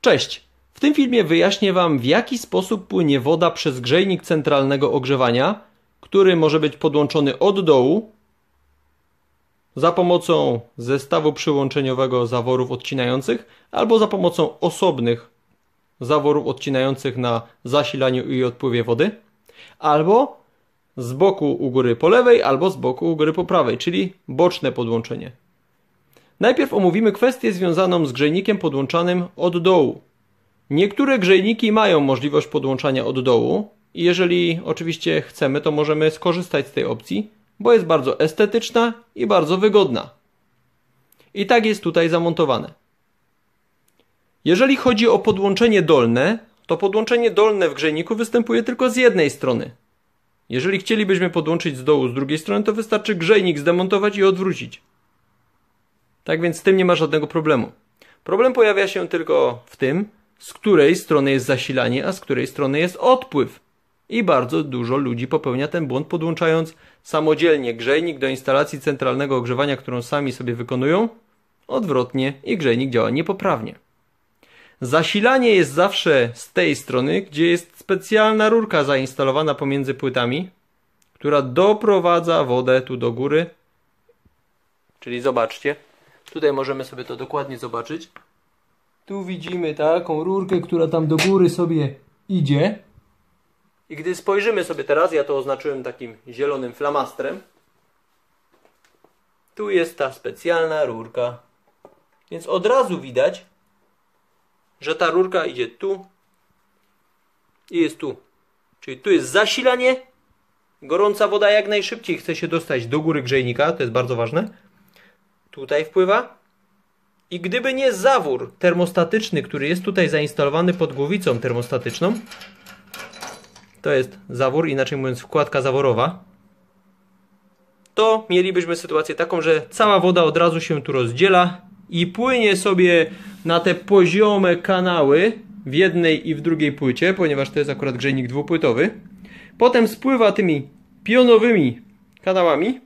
Cześć! W tym filmie wyjaśnię Wam, w jaki sposób płynie woda przez grzejnik centralnego ogrzewania, który może być podłączony od dołu za pomocą zestawu przyłączeniowego zaworów odcinających albo za pomocą osobnych zaworów odcinających na zasilaniu i odpływie wody, albo z boku u góry po lewej, albo z boku u góry po prawej, czyli boczne podłączenie. Najpierw omówimy kwestię związaną z grzejnikiem podłączanym od dołu. Niektóre grzejniki mają możliwość podłączania od dołu i jeżeli oczywiście chcemy, to możemy skorzystać z tej opcji, bo jest bardzo estetyczna i bardzo wygodna. I tak jest tutaj zamontowane. Jeżeli chodzi o podłączenie dolne, to podłączenie dolne w grzejniku występuje tylko z jednej strony. Jeżeli chcielibyśmy podłączyć z dołu z drugiej strony, to wystarczy grzejnik zdemontować i odwrócić. Tak więc z tym nie ma żadnego problemu. Problem pojawia się tylko w tym, z której strony jest zasilanie, a z której strony jest odpływ. I bardzo dużo ludzi popełnia ten błąd, podłączając samodzielnie grzejnik do instalacji centralnego ogrzewania, którą sami sobie wykonują. Odwrotnie, i grzejnik działa niepoprawnie. Zasilanie jest zawsze z tej strony, gdzie jest specjalna rurka zainstalowana pomiędzy płytami, która doprowadza wodę tu do góry. Czyli zobaczcie, Tutaj możemy sobie to dokładnie zobaczyć. Tu widzimy taką rurkę, która tam do góry sobie idzie. I gdy spojrzymy sobie teraz, ja to oznaczyłem takim zielonym flamastrem. Tu jest ta specjalna rurka. Więc od razu widać, że ta rurka idzie tu i jest tu. Czyli tu jest zasilanie, gorąca woda jak najszybciej chce się dostać do góry grzejnika, to jest bardzo ważne tutaj wpływa. I gdyby nie zawór termostatyczny, który jest tutaj zainstalowany pod głowicą termostatyczną, to jest zawór, inaczej mówiąc wkładka zaworowa, to mielibyśmy sytuację taką, że cała woda od razu się tu rozdziela i płynie sobie na te poziome kanały w jednej i w drugiej płycie, ponieważ to jest akurat grzejnik dwupłytowy. Potem spływa tymi pionowymi kanałami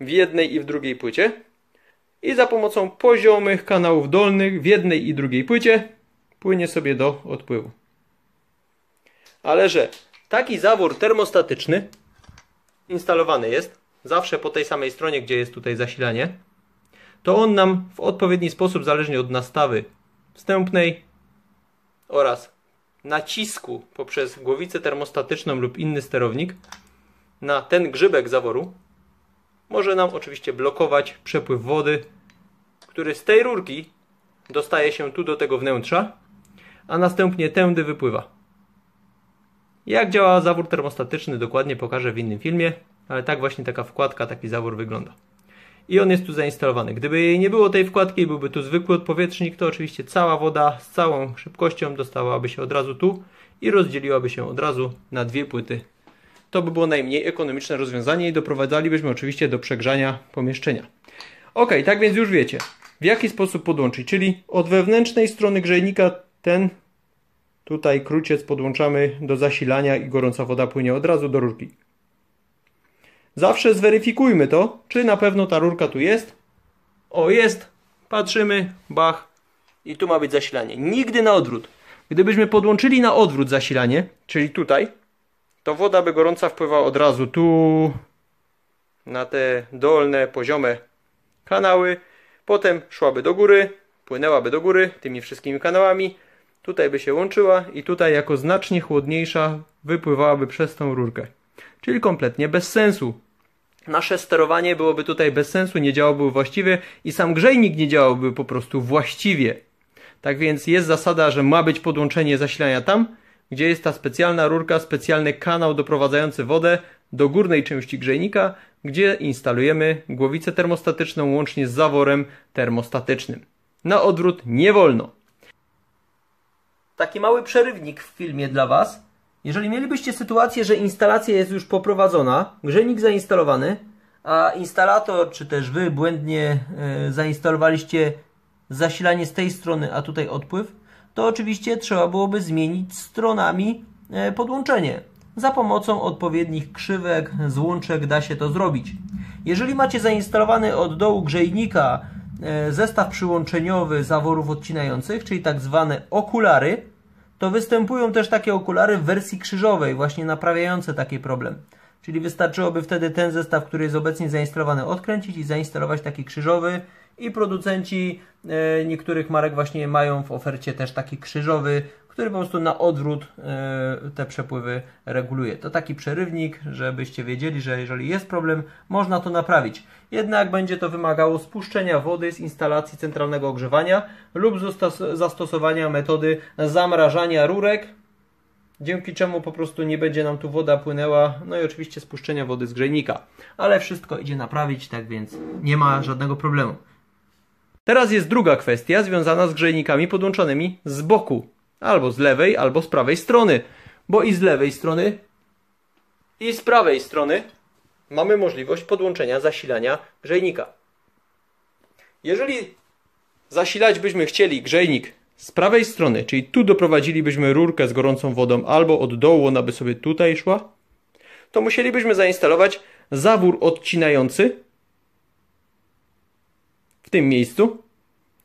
w jednej i w drugiej płycie i za pomocą poziomych kanałów dolnych w jednej i drugiej płycie płynie sobie do odpływu. Ale że taki zawór termostatyczny instalowany jest zawsze po tej samej stronie, gdzie jest tutaj zasilanie, to on nam w odpowiedni sposób, zależnie od nastawy wstępnej oraz nacisku poprzez głowicę termostatyczną lub inny sterownik na ten grzybek zaworu może nam oczywiście blokować przepływ wody, który z tej rurki dostaje się tu do tego wnętrza, a następnie tędy wypływa. Jak działa zawór termostatyczny dokładnie pokażę w innym filmie, ale tak właśnie taka wkładka, taki zawór wygląda. I on jest tu zainstalowany. Gdyby jej nie było tej wkładki, byłby tu zwykły odpowietrznik, to oczywiście cała woda z całą szybkością dostałaby się od razu tu i rozdzieliłaby się od razu na dwie płyty to by było najmniej ekonomiczne rozwiązanie i doprowadzalibyśmy oczywiście do przegrzania pomieszczenia. Ok, tak więc już wiecie, w jaki sposób podłączyć, czyli od wewnętrznej strony grzejnika ten tutaj kruciec podłączamy do zasilania i gorąca woda płynie od razu do rurki. Zawsze zweryfikujmy to, czy na pewno ta rurka tu jest. O, jest. Patrzymy, bach. I tu ma być zasilanie. Nigdy na odwrót. Gdybyśmy podłączyli na odwrót zasilanie, czyli tutaj, to woda by gorąca wpływała od razu tu na te dolne, poziome kanały. Potem szłaby do góry, płynęłaby do góry tymi wszystkimi kanałami. Tutaj by się łączyła i tutaj jako znacznie chłodniejsza wypływałaby przez tą rurkę. Czyli kompletnie bez sensu. Nasze sterowanie byłoby tutaj bez sensu, nie działałoby właściwie i sam grzejnik nie działałby po prostu właściwie. Tak więc jest zasada, że ma być podłączenie zasilania tam, gdzie jest ta specjalna rurka, specjalny kanał doprowadzający wodę do górnej części grzejnika, gdzie instalujemy głowicę termostatyczną łącznie z zaworem termostatycznym. Na odwrót nie wolno. Taki mały przerywnik w filmie dla Was. Jeżeli mielibyście sytuację, że instalacja jest już poprowadzona, grzejnik zainstalowany, a instalator czy też Wy błędnie e, zainstalowaliście zasilanie z tej strony, a tutaj odpływ, to oczywiście trzeba byłoby zmienić stronami e, podłączenie. Za pomocą odpowiednich krzywek, złączek da się to zrobić. Jeżeli macie zainstalowany od dołu grzejnika e, zestaw przyłączeniowy zaworów odcinających, czyli tak zwane okulary, to występują też takie okulary w wersji krzyżowej, właśnie naprawiające taki problem. Czyli wystarczyłoby wtedy ten zestaw, który jest obecnie zainstalowany, odkręcić i zainstalować taki krzyżowy, i producenci e, niektórych marek właśnie mają w ofercie też taki krzyżowy, który po prostu na odwrót e, te przepływy reguluje. To taki przerywnik, żebyście wiedzieli, że jeżeli jest problem, można to naprawić. Jednak będzie to wymagało spuszczenia wody z instalacji centralnego ogrzewania lub zastosowania metody zamrażania rurek, dzięki czemu po prostu nie będzie nam tu woda płynęła, no i oczywiście spuszczenia wody z grzejnika. Ale wszystko idzie naprawić, tak więc nie ma żadnego problemu. Teraz jest druga kwestia związana z grzejnikami podłączonymi z boku. Albo z lewej, albo z prawej strony. Bo i z lewej strony, i z prawej strony mamy możliwość podłączenia zasilania grzejnika. Jeżeli zasilać byśmy chcieli grzejnik z prawej strony, czyli tu doprowadzilibyśmy rurkę z gorącą wodą albo od dołu ona by sobie tutaj szła, to musielibyśmy zainstalować zawór odcinający w tym miejscu.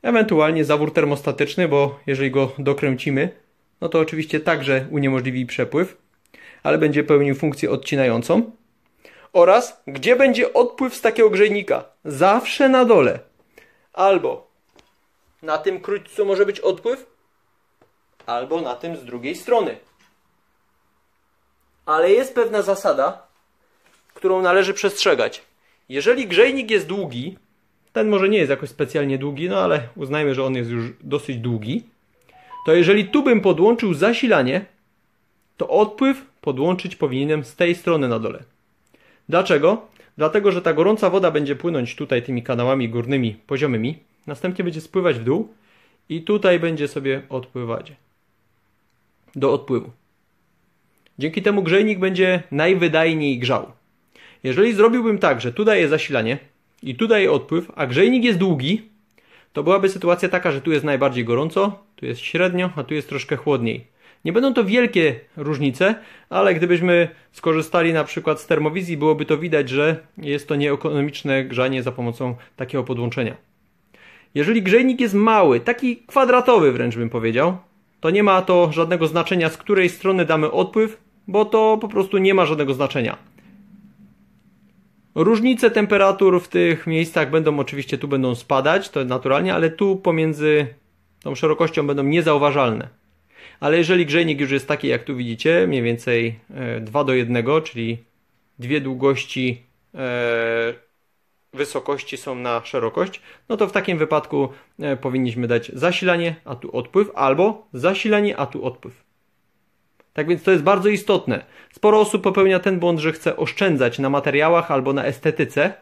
Ewentualnie zawór termostatyczny, bo jeżeli go dokręcimy, no to oczywiście także uniemożliwi przepływ, ale będzie pełnił funkcję odcinającą. Oraz gdzie będzie odpływ z takiego grzejnika? Zawsze na dole. Albo na tym króćcu może być odpływ, albo na tym z drugiej strony. Ale jest pewna zasada, którą należy przestrzegać. Jeżeli grzejnik jest długi, ten może nie jest jakoś specjalnie długi, no ale uznajmy, że on jest już dosyć długi. To jeżeli tu bym podłączył zasilanie, to odpływ podłączyć powinienem z tej strony na dole. Dlaczego? Dlatego, że ta gorąca woda będzie płynąć tutaj tymi kanałami górnymi, poziomymi. Następnie będzie spływać w dół i tutaj będzie sobie odpływać do odpływu. Dzięki temu grzejnik będzie najwydajniej grzał. Jeżeli zrobiłbym tak, że tu daję zasilanie, i tu daje odpływ, a grzejnik jest długi, to byłaby sytuacja taka, że tu jest najbardziej gorąco, tu jest średnio, a tu jest troszkę chłodniej. Nie będą to wielkie różnice, ale gdybyśmy skorzystali na przykład z termowizji, byłoby to widać, że jest to nieekonomiczne grzanie za pomocą takiego podłączenia. Jeżeli grzejnik jest mały, taki kwadratowy wręcz bym powiedział, to nie ma to żadnego znaczenia, z której strony damy odpływ, bo to po prostu nie ma żadnego znaczenia. Różnice temperatur w tych miejscach będą oczywiście tu będą spadać, to naturalnie, ale tu pomiędzy tą szerokością będą niezauważalne. Ale jeżeli grzejnik już jest taki, jak tu widzicie, mniej więcej 2 e, do 1, czyli dwie długości e, wysokości są na szerokość, no to w takim wypadku e, powinniśmy dać zasilanie, a tu odpływ, albo zasilanie, a tu odpływ. Tak więc to jest bardzo istotne. Sporo osób popełnia ten błąd, że chce oszczędzać na materiałach albo na estetyce,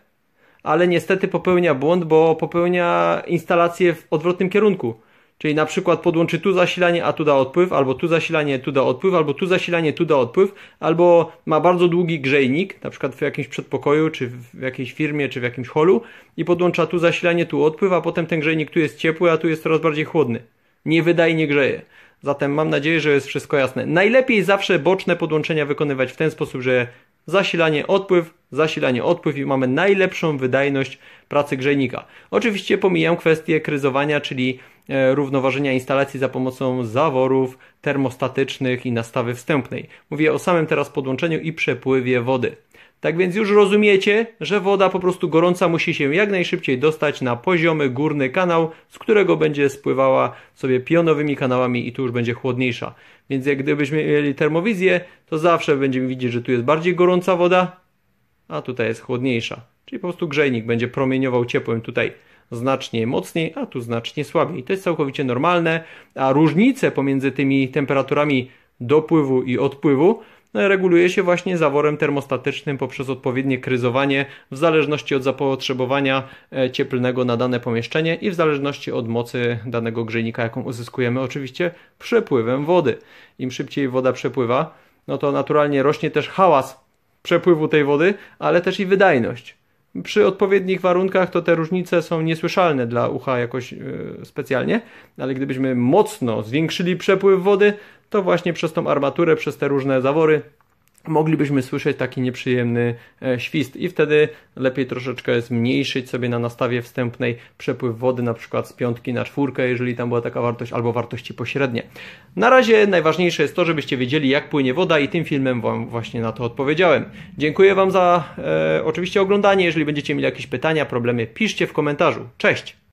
ale niestety popełnia błąd, bo popełnia instalację w odwrotnym kierunku. Czyli na przykład podłączy tu zasilanie, a tu da odpływ, albo tu zasilanie, tu da odpływ, albo tu zasilanie, tu da odpływ, albo ma bardzo długi grzejnik, na przykład w jakimś przedpokoju, czy w jakiejś firmie, czy w jakimś holu i podłącza tu zasilanie, tu odpływ, a potem ten grzejnik tu jest ciepły, a tu jest coraz bardziej chłodny. Nie wydaje, nie grzeje. Zatem mam nadzieję, że jest wszystko jasne. Najlepiej zawsze boczne podłączenia wykonywać w ten sposób, że zasilanie, odpływ, zasilanie, odpływ i mamy najlepszą wydajność pracy grzejnika. Oczywiście pomijam kwestię kryzowania, czyli e, równoważenia instalacji za pomocą zaworów termostatycznych i nastawy wstępnej. Mówię o samym teraz podłączeniu i przepływie wody. Tak więc już rozumiecie, że woda po prostu gorąca musi się jak najszybciej dostać na poziomy górny kanał, z którego będzie spływała sobie pionowymi kanałami i tu już będzie chłodniejsza. Więc jak gdybyśmy mieli termowizję, to zawsze będziemy widzieć, że tu jest bardziej gorąca woda, a tutaj jest chłodniejsza. Czyli po prostu grzejnik będzie promieniował ciepłem tutaj znacznie mocniej, a tu znacznie słabiej. To jest całkowicie normalne, a różnice pomiędzy tymi temperaturami dopływu i odpływu no reguluje się właśnie zaworem termostatycznym poprzez odpowiednie kryzowanie w zależności od zapotrzebowania e, cieplnego na dane pomieszczenie i w zależności od mocy danego grzejnika, jaką uzyskujemy oczywiście przepływem wody. Im szybciej woda przepływa, no to naturalnie rośnie też hałas przepływu tej wody, ale też i wydajność. Przy odpowiednich warunkach to te różnice są niesłyszalne dla ucha jakoś e, specjalnie, ale gdybyśmy mocno zwiększyli przepływ wody, to właśnie przez tą armaturę, przez te różne zawory moglibyśmy słyszeć taki nieprzyjemny e, świst i wtedy lepiej troszeczkę zmniejszyć sobie na nastawie wstępnej przepływ wody na przykład z piątki na czwórkę, jeżeli tam była taka wartość albo wartości pośrednie. Na razie najważniejsze jest to, żebyście wiedzieli jak płynie woda i tym filmem Wam właśnie na to odpowiedziałem. Dziękuję Wam za e, oczywiście oglądanie, jeżeli będziecie mieli jakieś pytania, problemy piszcie w komentarzu. Cześć!